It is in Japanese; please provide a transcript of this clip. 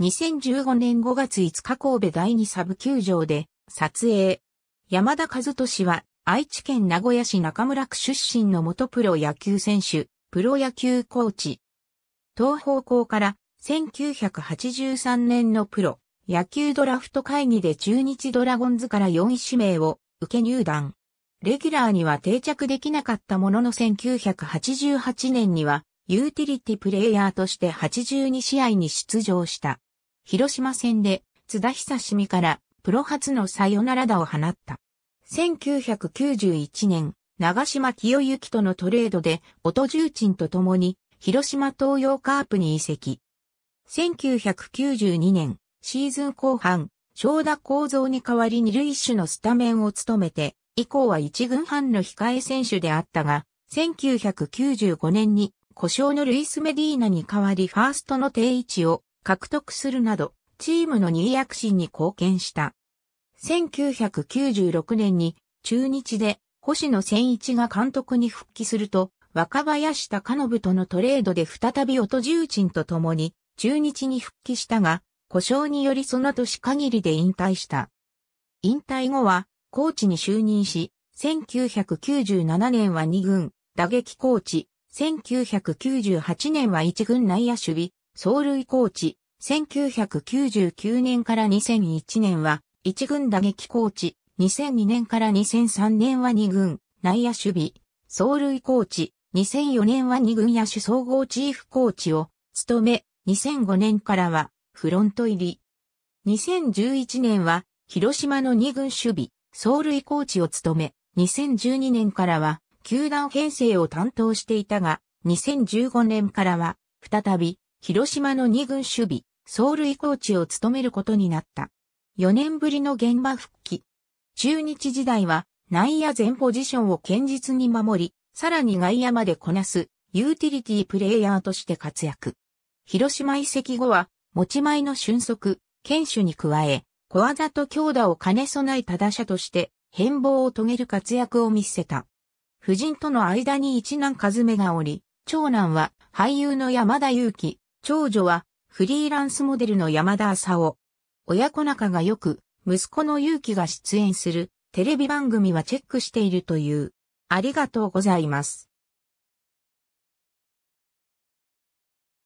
2015年5月5日神戸第2サブ球場で撮影。山田和俊は愛知県名古屋市中村区出身の元プロ野球選手、プロ野球コーチ。東方校から1983年のプロ野球ドラフト会議で中日ドラゴンズから4位指名を受け入団。レギュラーには定着できなかったものの1988年にはユーティリティプレイヤーとして82試合に出場した。広島戦で津田久しみからプロ初のサヨナラ打を放った。1991年、長島清幸とのトレードで音重鎮と共に広島東洋カープに移籍。1992年、シーズン後半、正田構造に代わり二塁手のスタメンを務めて、以降は一軍半の控え選手であったが、1995年に故障のルイス・メディーナに代わりファーストの定位置を獲得するなど、チームの2位躍進に貢献した。1996年に中日で星野千一が監督に復帰すると、若林隆信とのトレードで再び音重鎮と共に中日に復帰したが、故障によりその年限りで引退した。引退後は、コーチに就任し、1997年は2軍、打撃コーチ、1998年は1軍内野守備、走塁コーチ、1999年から2001年は1軍打撃コーチ、2002年から2003年は2軍内野守備、走塁コーチ、2004年は2軍野手総合チーフコーチを務め、2005年からはフロント入り。2011年は広島の2軍守備、走塁コーチを務め、2012年からは球団編成を担当していたが、2015年からは再び広島の二軍守備、走塁コーチを務めることになった。4年ぶりの現場復帰。中日時代は内野全ポジションを堅実に守り、さらに外野までこなすユーティリティプレイヤーとして活躍。広島移籍後は持ち前の俊足、堅守に加え、小技と強打を兼ね備えた打者として変貌を遂げる活躍を見せた。夫人との間に一男ず目がおり、長男は俳優の山田裕貴、長女はフリーランスモデルの山田浅尾。親子仲が良く、息子の勇気が出演するテレビ番組はチェックしているという。ありがとうございます。